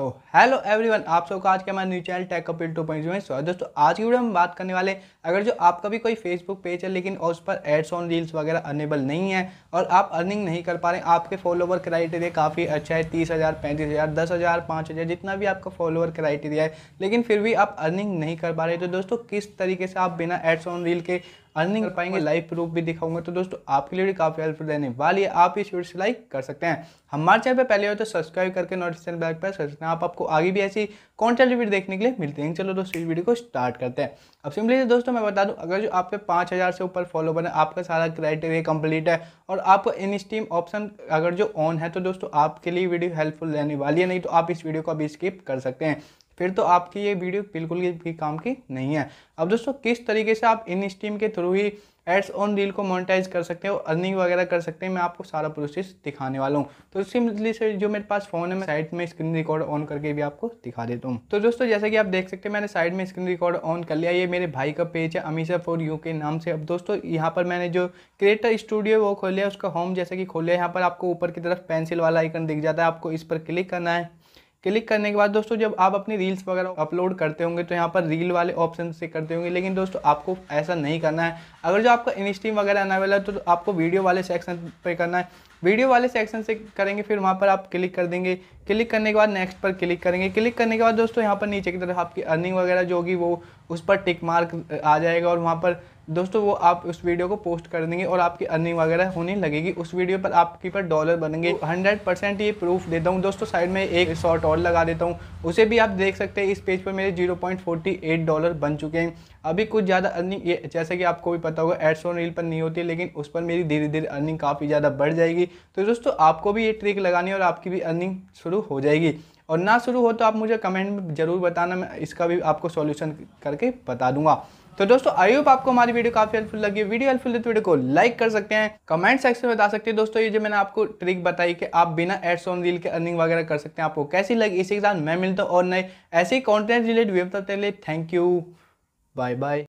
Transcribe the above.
Oh, hello everyone आप सबका आज के हमारे new channel tech appeal two point में स्वागत दोस्तों आज की वीडियो में बात करने वाले अगर जो आपका भी कोई फेसबुक पेज है लेकिन उस पर एड्स ऑन रील्स वगैरह अनेबल नहीं है और आप अर्निंग नहीं कर पा रहे आपके फॉलोवर क्राइटेरिया काफ़ी अच्छा है तीस हज़ार पैंतीस हज़ार दस हज़ार पाँच हज़ार जितना भी आपका फॉलोवर क्राइटेरिया है लेकिन फिर भी आप अर्निंग नहीं कर पा रहे तो दोस्तों किस तरीके से आप बिना एड्स ऑन रील के अर्निंग कर पाएंगे लाइव प्रूफ भी दिखाऊंगा तो दोस्तों आपके लिए भी काफ़ी हेल्पफुल रहने वाली है आप इस वीडियो से लाइक कर सकते हैं हमारे चैनल पर पहले हो तो सब्सक्राइब करके नोटिफिकेशन बैक पर सकते हैं आप आपको आगे भी ऐसी कौन सा वीडियो देखने के लिए मिलते हैं चलो दोस्तों इस वीडियो को स्टार्ट करते हैं अब सिंपली दोस्तों मैं बता दूं अगर जो आपके पाँच हज़ार से ऊपर फॉलोवर है आपका सारा क्राइटेरिया कंप्लीट है और आपका इन स्टीम ऑप्शन अगर जो ऑन है तो दोस्तों आपके लिए वीडियो हेल्पफुल रहने वाली है नहीं तो आप इस वीडियो को अभी स्किप कर सकते हैं फिर तो आपकी ये वीडियो बिल्कुल भी काम की नहीं है अब दोस्तों किस तरीके से आप इन स्ट्रीम के थ्रू ही एड्स ऑन रील को मोनिटाइज कर सकते हो अर्निंग वगैरह कर सकते हैं मैं आपको सारा प्रोसेस दिखाने वाला हूँ तो सिंपली से जो मेरे पास फ़ोन है मैं साइड में स्क्रीन रिकॉर्ड ऑन करके भी आपको दिखा देता हूँ तो दोस्तों जैसा कि आप देख सकते हैं मैंने साइड में स्क्रीन रिकॉर्ड ऑन कर लिया ये मेरे भाई का पेज है अमीशा फॉर यू के नाम से अब दोस्तों यहाँ पर मैंने जो क्रिएटर स्टूडियो वो लिया उसका होम जैसे कि लिया यहाँ पर आपको ऊपर की तरफ पेंसिल वाला आइकन दिख जाता है आपको इस पर क्लिक करना है क्लिक करने के बाद दोस्तों जब आप अपनी रील्स वगैरह अपलोड करते होंगे तो यहाँ पर रील वाले ऑप्शन से करते होंगे लेकिन दोस्तों आपको ऐसा नहीं करना है अगर जो आपका इंस्टीम वगैरह आने वाला है तो आपको वीडियो वाले सेक्शन पर करना है वीडियो वाले सेक्शन से करेंगे फिर वहाँ पर आप क्लिक कर देंगे क्लिक करने के बाद नेक्स्ट पर क्लिक करेंगे क्लिक करने के बाद दोस्तों यहाँ पर नीचे की तरफ आपकी अर्निंग वगैरह जो होगी वो उस पर टिक मार्क आ जाएगा और वहाँ पर दोस्तों वो आप उस वीडियो को पोस्ट कर देंगे और आपकी अर्निंग वगैरह होने लगेगी उस वीडियो पर आपके पर डॉलर बनेंगे हंड्रेड परसेंट ये प्रूफ देता हूँ दोस्तों साइड में एक शॉर्ट और लगा देता हूँ उसे भी आप देख सकते हैं इस पेज पर मेरे zero point forty eight dollar बन चुके हैं अभी कुछ ज़्यादा अर्निंग ये जैसे कि आपको भी पता होगा एड्स ऑन रील पर नहीं होती लेकिन उस पर मेरी धीरे धीरे अर्निंग काफ़ी ज़्यादा बढ़ जाएगी तो दोस्तों आपको भी ये ट्रिक लगानी है और आपकी भी अर्निंग शुरू हो जाएगी और ना शुरू हो तो आप मुझे कमेंट में ज़रूर बताना मैं इसका भी आपको सॉल्यूशन करके बता दूंगा तो दोस्तों आई होप आपको हमारी वीडियो काफी हेल्पफुल लगी वीडियो हेल्पफुल तो वीडियो को लाइक कर सकते हैं कमेंट सेक्शन में बता सकते हैं दोस्तों ये जो मैंने आपको ट्रिक बताई कि आप बिना एड्स ऑन रील के अर्निंग वगैरह कर सकते हैं आपको कैसी लगी इसी के साथ मैं मिलता हूँ और नए ऐसे ही कॉन्टेंट रिलेटेड वीडियो तक थैंक यू बाय बाय